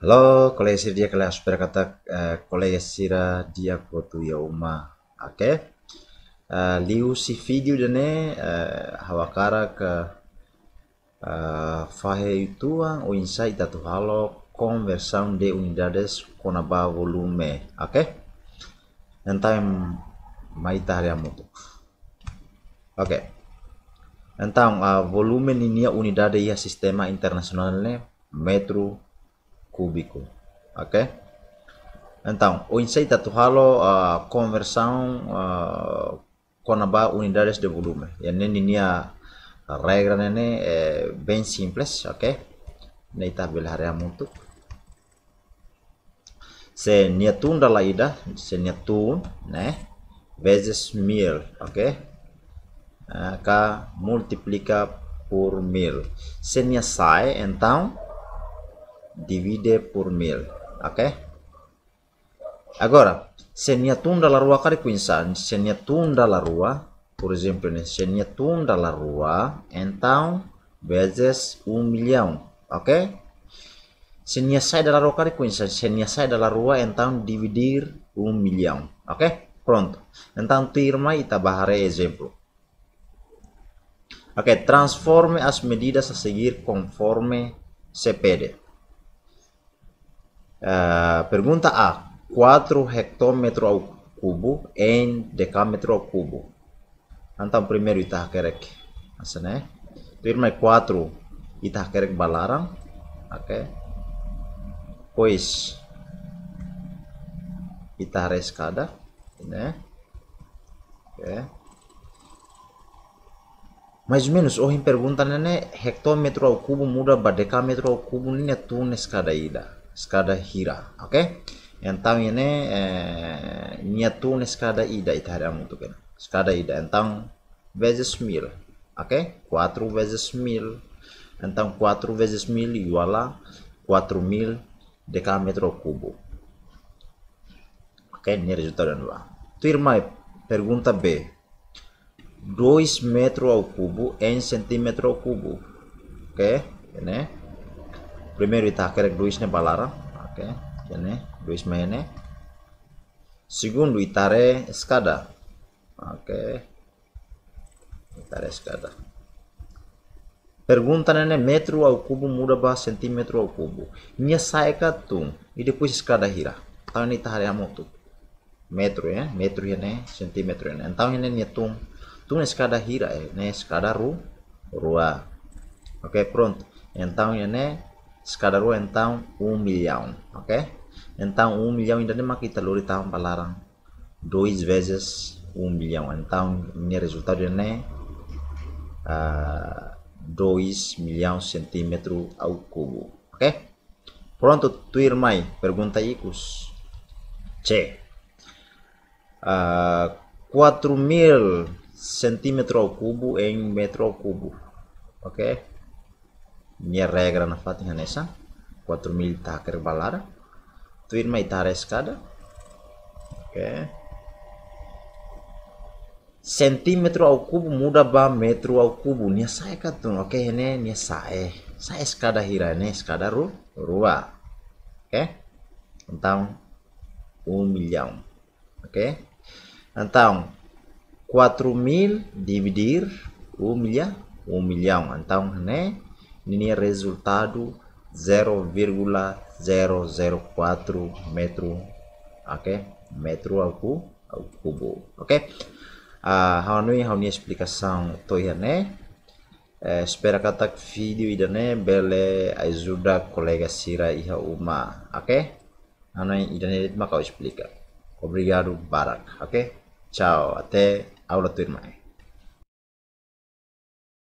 Halo, kole dia kelas. supera kata eh, kole sira dia kotu ya uma. Oke. Eh, liu si video dene eh, hawakara ke fahe tua o insight tatu halo konversaun de unidades kona ba volume, oke. Então, mais tarde muito. Ok. Então, a volume ini ya unidade ya sistema internasional ne metro cúbico, ok? Então, o tu halo a uh, conversão uh, conaba unidades de volume. E nem a regra nene é bem simples, ok? Nem tabelharea muito. Se niatun da laida, se tun, né? Vezes mil, ok? Uh, ka multiplica por mil. Se sai, então, divide por mil. Ok? Agora, se tunda la Rua, cari pensare, se tunda la Rua, por exemplo, né? se tunda la Rua, então, vezes um milhão. Ok? Se ne sai Rua, cari pensare, se ne sai Rua, então, dividir um milhão. Ok? Pronto. Então, tirma e tabahare exemplo. Ok, transforme as medidas a seguir conforme se pede. Uh, pergunta A. 4 hectómetro ao cubo em decámetro ao cubo. Então, primeiro itah kerek. Assim, né? Turma 4 itah kerek balarang. Ok. Pois itah reskada, Né? Ok. Mais ou menos, hoje pergunta, né? Hectómetro ao cubo muda ba decámetro ao cubo, nem é tu nesse cada ida skada hira oke okay? entang ini eh, nyatu ne skada ida itu hari amu tuh skada ida entang veces mil oke okay? 4 veces mil entang 4 veces mil iguala 4 mil dekametro kubu oke okay? ini resultado nya tu irma pergunta b 2 metro kubu 1 cm kubu oke okay? ini primero itáquere Luis ne balara ok kene Luis mene segundo itare escada ok itare escada pergunta né metro ao cubo muda ba centímetro ao cubo minha saika tung, e depois escada hira tá ne itare amotu metro ya metro ya ne sentimetro ya ne então ne ne tum tum escada hira ne escada ru rua ok pronto então ya se escalarou então um milhão, ok? Então um milhão ainda nem aqui tá luri tahu palaran dois vezes um milhão. Então, ini resultado é né uh, eh, dois milhão centímetro ao cubo, ok? Pronto, tu irmã, pergunta aí, cus. Che. Uh, 4.000 mil centímetro ao cubo em metro ao cubo, ok? regra na fatin esa 4000 taker balara tuir mai tara escada okay. centímetro au kubu muda ba metro au kubu nia sae katun oke okay, hene nia sae sae escada hira hene escada ru rua oke okay? então 1 um milhão ok então 4 dividir 1 um milhão 1 um milhão então nini resultado 0,004 metro ok metro ao, aku ao cubo ok a uh, hanui hauni explicação toia né uh, eh, espera katak vídeo ida ne bele ajuda colega sira iha uma ok hanui ida ne makau explica obrigado barak ok tchau até aula turma